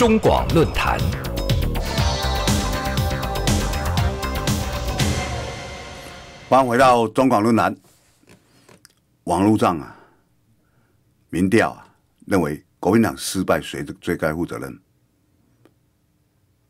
中广论坛，欢迎回到中广论坛。网络上啊，民调啊，认为国民党失败，谁最该负责任？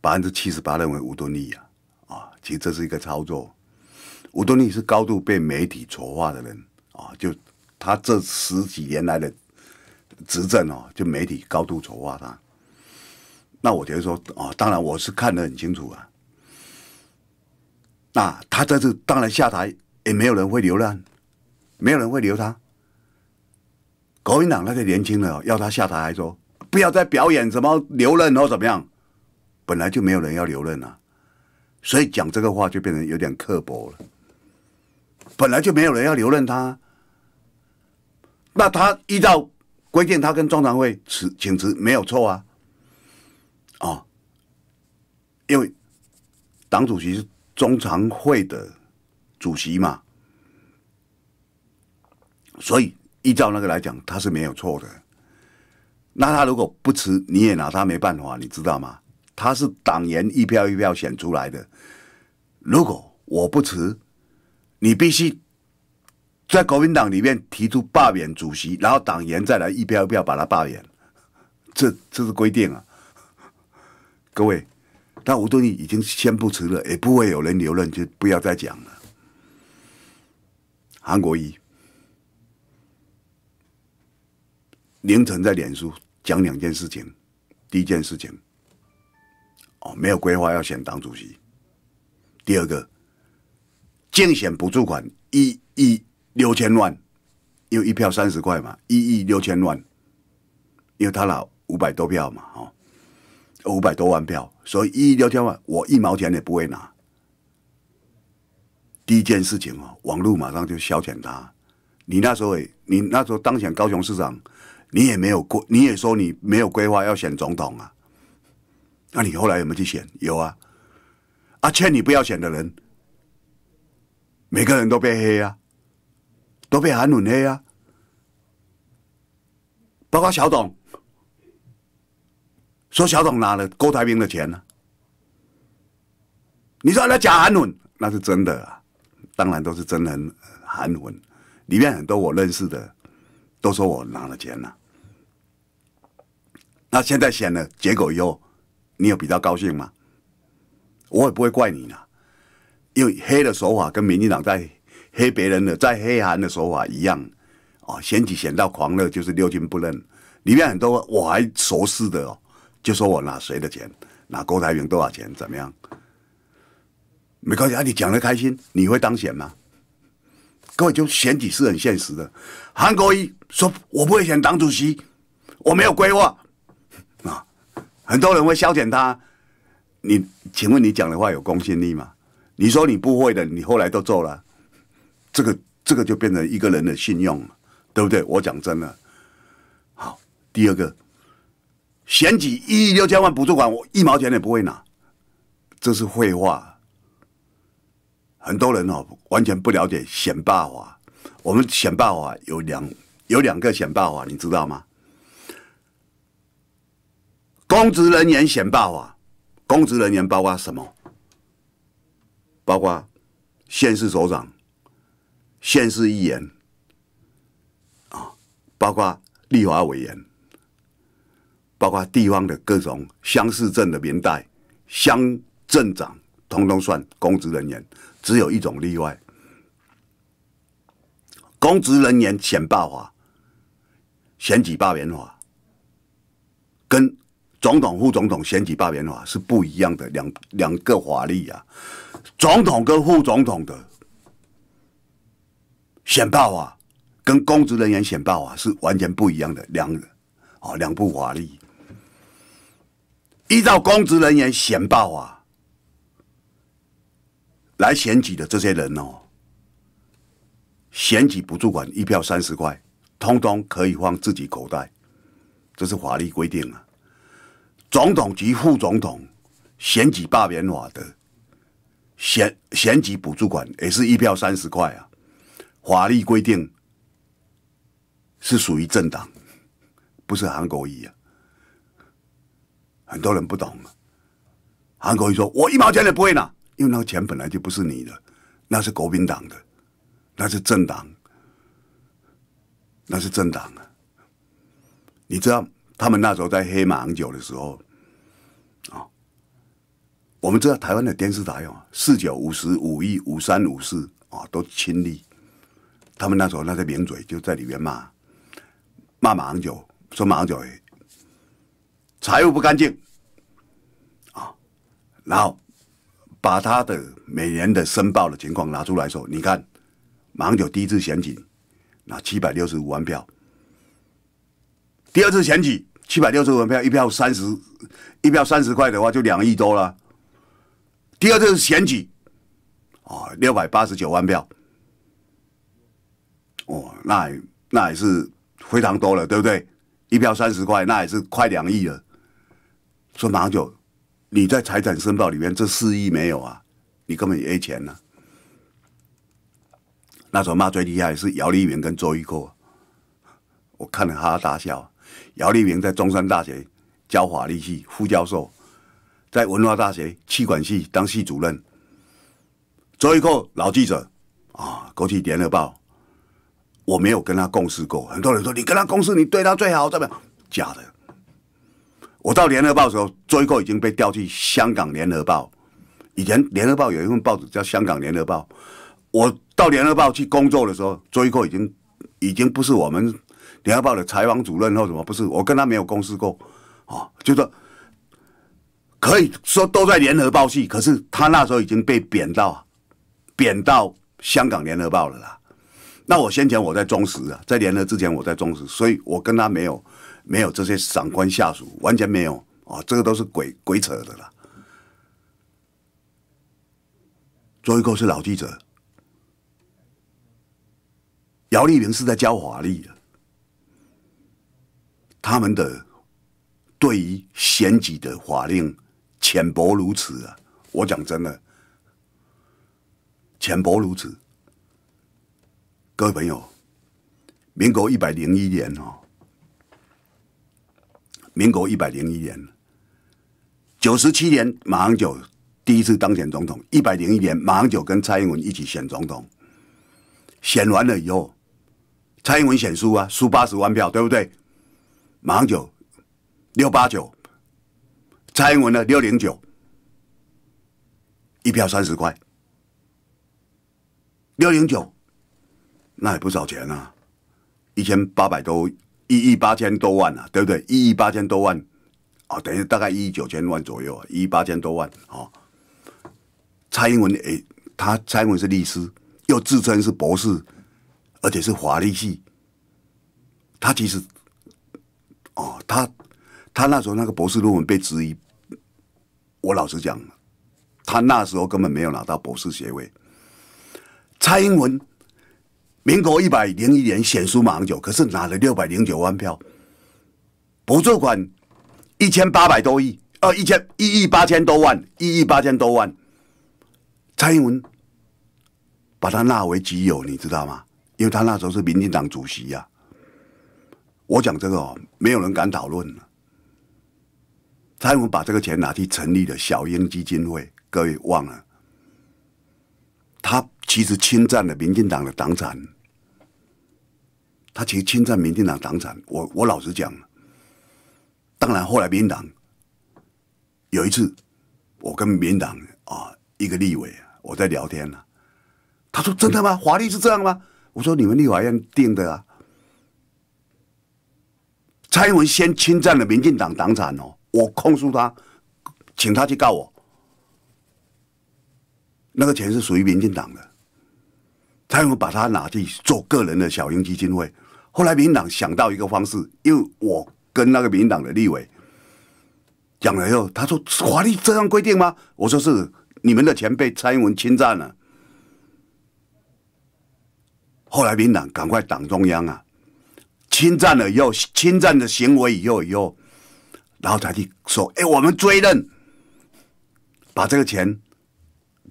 百分之七十八认为吴敦义啊，啊，其实这是一个操作。吴敦义是高度被媒体丑化的人啊，就他这十几年来的执政哦，就媒体高度丑化他。那我觉得说，啊，当然我是看得很清楚啊。那他这次当然下台，也没有人会留了，没有人会留他。国民党那些年轻人要他下台，还说不要再表演什么留任或怎么样，本来就没有人要留任啊。所以讲这个话就变成有点刻薄了。本来就没有人要留任他，那他依照规定，他跟中常会辞请辞没有错啊。因为，党主席是中常会的主席嘛，所以依照那个来讲，他是没有错的。那他如果不辞，你也拿他没办法，你知道吗？他是党员一票一票选出来的。如果我不辞，你必须在国民党里面提出罢免主席，然后党员再来一票一票把他罢免，这这是规定啊，各位。但吴敦义已经先不辞了，也不会有人留任，就不要再讲了。韩国瑜凌晨在脸书讲两件事情，第一件事情哦，没有规划要选党主席。第二个竞选补助款一亿六千万，因为一票三十块嘛，一亿六千万，因为他拿五百多票嘛，哦。五百多万票，所以一六千万，我一毛钱也不会拿。第一件事情哦，网络马上就消遣他。你那时候，你那时候当选高雄市长，你也没有过，你也说你没有规划要选总统啊？那你后来有没有去选？有啊，啊，劝你不要选的人，每个人都被黑啊，都被韩文黑啊，包括小董。说小董拿了郭台铭的钱呢？你说那假韩文那是真的啊，当然都是真人韩文，里面很多我认识的都说我拿了钱了。那现在选了，结果以后，你有比较高兴吗？我也不会怪你啦，因为黑的手法跟民进党在黑别人的在黑韩的手法一样哦，选举选到狂热就是六亲不认，里面很多我还熟识的哦。就说我拿谁的钱，拿郭台铭多少钱，怎么样？没关系，啊，你讲的开心，你会当选吗？各位，就选举是很现实的。韩国瑜说我不会选党主席，我没有规划啊，很多人会消遣他。你请问你讲的话有公信力吗？你说你不会的，你后来都做了，这个这个就变成一个人的信用了，对不对？我讲真的。好，第二个。选举一亿六千万补助款，我一毛钱也不会拿，这是废话。很多人哦，完全不了解选霸法。我们选霸法有两有两个选霸法，你知道吗？公职人员选霸法，公职人员包括什么？包括县市首长、县市议员啊，包括立法委员。包括地方的各种乡、市、镇的民代、乡镇长，统统算公职人员。只有一种例外：公职人员选罢法、选举罢免法，跟总统、副总统选举罢免法是不一样的两两个法律啊。总统跟副总统的选罢法，跟公职人员选罢法是完全不一样的两哦两部法律。依照公职人员选报啊，来选举的这些人哦，选举补助款一票三十块，通通可以放自己口袋，这是法律规定啊。总统及副总统选举罢免法的选选举补助款也是一票三十块啊，法律规定是属于政党，不是韩国裔啊。很多人不懂，韩国瑜说：“我一毛钱也不会拿，因为那个钱本来就不是你的，那是国民党的，那是政党，那是政党啊！你知道，他们那时候在黑马英九的时候，啊，我们知道台湾的电视台哦，四九五十五一五三五四啊，都亲历，他们那时候那些名嘴就在里面骂骂马英九，说马英九。”财务不干净啊，然后把他的每年的申报的情况拿出来说，你看，马上就第一次选举，那七百六十五万票，第二次选举七百六十五万票，一票三十一票三十块的话就两亿多了，第二次是选举，哦，六百八十九万票，哦，那那也是非常多了，对不对？一票三十块，那也是快两亿了。说马九，你在财产申报里面这四亿没有啊？你根本也没钱呢。那时候骂最厉害是姚立明跟周玉蔻，我看了哈哈大笑。姚立明在中山大学教法律系副教授，在文化大学气管系当系主任。周玉蔻老记者啊，过去联合报，我没有跟他共事过。很多人说你跟他共事，你对他最好，怎么样？假的。我到联合报的时候，周玉已经被调去香港联合报。以前联合报有一份报纸叫香港联合报。我到联合报去工作的时候，周玉已经已经不是我们联合报的采访主任或什么，不是，我跟他没有共事过啊，就说可以说都在联合报系，可是他那时候已经被贬到贬到香港联合报了啦。那我先前我在中时啊，在联合之前我在中时，所以我跟他没有。没有这些上官下属，完全没有啊！这个都是鬼鬼扯的啦。周易构是老记者，姚丽玲是在教华丽的，他们的对于选举的法令浅薄如此啊！我讲真的，浅薄如此。各位朋友，民国一百零一年哦。民国一百零一年，九十七年马英九第一次当选总统。一百零一年马英九跟蔡英文一起选总统，选完了以后，蔡英文选输啊，输八十万票，对不对？马英九六八九，蔡英文呢六零九，一票三十块，六零九，那也不少钱啊，一千八百多。一亿八千多万啊，对不对？一亿八千多万，哦，等于大概一亿九千万左右啊，一亿八千多万哦。蔡英文诶，他蔡英文是律师，又自称是博士，而且是法律系，他其实哦，他他那时候那个博士论文被质疑，我老实讲，他那时候根本没有拿到博士学位。蔡英文。民国一百零一年选输马英九，可是拿了六百零九万票，补助款一千八百多亿，哦，一千一亿八千多万，一亿八千多万。蔡英文把他纳为己有，你知道吗？因为他那时候是民进党主席呀。我讲这个，没有人敢讨论了。蔡英文把这个钱拿去成立了小英基金会，各位忘了，他。其实侵占了民进党的党产，他其实侵占民进党党产。我我老实讲，当然后来民进党有一次，我跟民进党啊一个立委我在聊天呢，他说真的吗？华丽是这样吗？我说你们立法院定的啊。蔡英文先侵占了民进党党产哦，我控诉他，请他去告我，那个钱是属于民进党的。蔡英文把他拿去做个人的小型基金会。后来民党想到一个方式，因为我跟那个民党的立委讲了以后，他说：“法律这样规定吗？”我说：“是你们的钱被蔡英文侵占了。”后来民党赶快党中央啊，侵占了以后，侵占的行为以后以后，然后才去说：“哎，我们追认，把这个钱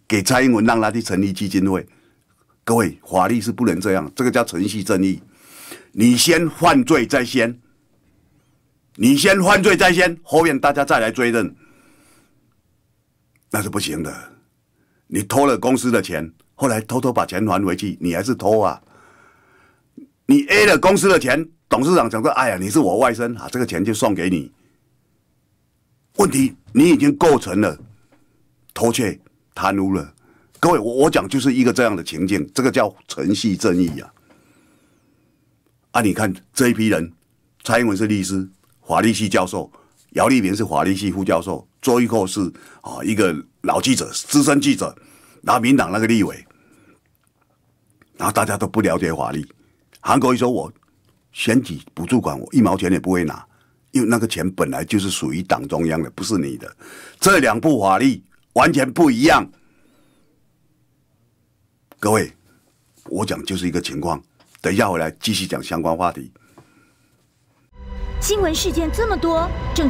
给蔡英文，让他去成立基金会。”各位，法律是不能这样，这个叫程序正义。你先犯罪在先，你先犯罪在先，后面大家再来追认，那是不行的。你偷了公司的钱，后来偷偷把钱还回去，你还是偷啊。你 A 了公司的钱，董事长讲说：“哎呀，你是我外甥啊，这个钱就送给你。”问题，你已经构成了偷窃、贪污了。各位，我我讲就是一个这样的情境，这个叫程序正义啊！啊，你看这一批人，蔡英文是律师，法律系教授，姚丽明是法律系副教授，周玉蔻是啊一个老记者、资深记者，然后民党那个立委，然后大家都不了解法律。韩国瑜说我选举补助款我一毛钱也不会拿，因为那个钱本来就是属于党中央的，不是你的。这两部法律完全不一样。各位，我讲就是一个情况，等一下回来继续讲相关话题。新闻事件这么多，正。